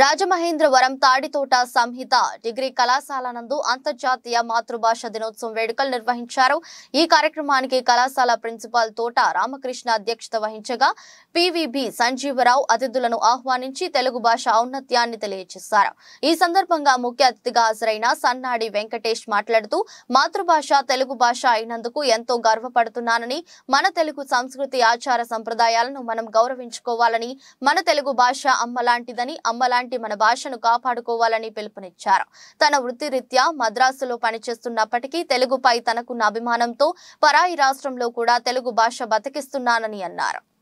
రాజమహేంద్రవరం తాడితోట సంహిత degree కళాశాల నందు అంతర్జాతీయ మాతృభాష దినోత్సవం వేడుకలు నిర్వహించారు ఈ కార్యక్రమానికి కళాశాల ప్రిన్సిపాల్ తోట రామకృష్ణ అధ్యక్షత వహించగా పివిబి సంజీవరావు అతిథులను ఆహ్వానించి తెలుగు భాష ఔన్నత్యాన్ని తెలియజేశారు ఈ సందర్భంగా ముఖ్య అతిథిగా హాజరైన సన్నాడి వెంకటేష్ మాట్లాడుతూ మాతృభాష తెలుగు భాష అయినందుకు ఎంతో గర్వపడుతున్నానని మన తెలుగు సంస్కృతి ఆచార సంప్రదాయాలను మనం గౌరవించుకోవాలని మన తెలుగు భాష అమ్మలాంటిదని అమ్మలాంటి లాంటి మన భాషను కాపాడుకోవాలని పిలుపునిచ్చారు తన వృత్తిరీత్యా మద్రాసులో పనిచేస్తున్నప్పటికీ తెలుగుపై తనకున్న అభిమానంతో పరాయి రాష్ట్రంలో కూడా తెలుగు భాష బతికిస్తున్నానని అన్నారు